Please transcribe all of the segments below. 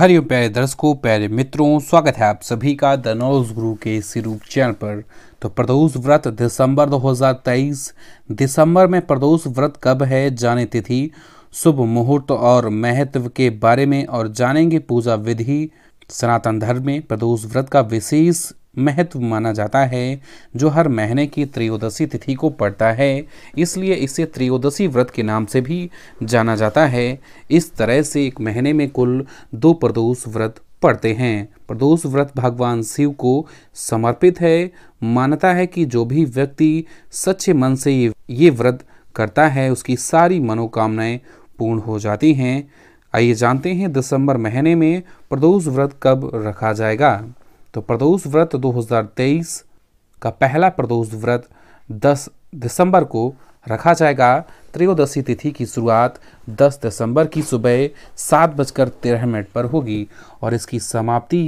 हरिओम प्यारे दर्शकों प्यारे मित्रों स्वागत है आप सभी का द नॉलेज गुरु के सिरूप चैनल पर तो प्रदोष व्रत दिसंबर 2023 दिसंबर में प्रदोष व्रत कब है जाने तिथि शुभ मुहूर्त और महत्व के बारे में और जानेंगे पूजा विधि सनातन धर्म में प्रदोष व्रत का विशेष महत्व माना जाता है जो हर महीने की त्रयोदशी तिथि को पड़ता है इसलिए इसे त्रयोदशी व्रत के नाम से भी जाना जाता है इस तरह से एक महीने में कुल दो प्रदोष व्रत पढ़ते हैं प्रदोष व्रत भगवान शिव को समर्पित है मान्यता है कि जो भी व्यक्ति सच्चे मन से ये व्रत करता है उसकी सारी मनोकामनाएं पूर्ण हो जाती हैं आइए जानते हैं दिसंबर महीने में प्रदोष व्रत कब रखा जाएगा तो प्रदोष व्रत 2023 का पहला प्रदोष व्रत 10 दिसंबर को रखा जाएगा त्रयोदशी तिथि की शुरुआत 10 दिसंबर की सुबह सात बजकर तेरह मिनट पर होगी और इसकी समाप्ति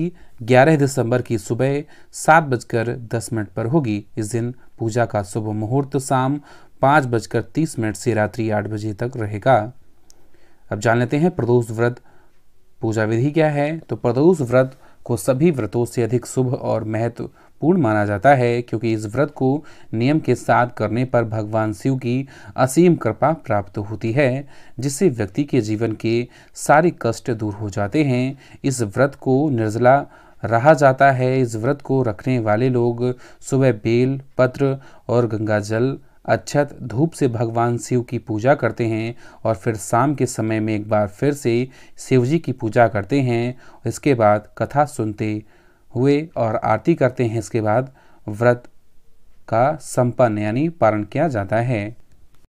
11 दिसंबर की सुबह सात बजकर दस मिनट पर होगी इस दिन पूजा का शुभ मुहूर्त शाम पाँच बजकर तीस मिनट से रात्रि आठ बजे तक रहेगा अब जान लेते हैं प्रदोष व्रत पूजा विधि क्या है तो प्रदोष व्रत को सभी व्रतों से अधिक शुभ और महत्वपूर्ण माना जाता है क्योंकि इस व्रत को नियम के साथ करने पर भगवान शिव की असीम कृपा प्राप्त होती है जिससे व्यक्ति के जीवन के सारे कष्ट दूर हो जाते हैं इस व्रत को निर्जला रहा जाता है इस व्रत को रखने वाले लोग सुबह बेल पत्र और गंगा जल अच्छत धूप से भगवान शिव की पूजा करते हैं और फिर शाम के समय में एक बार फिर से शिव जी की पूजा करते हैं इसके बाद कथा सुनते हुए और आरती करते हैं इसके बाद व्रत का संपन्न यानी पारण किया जाता है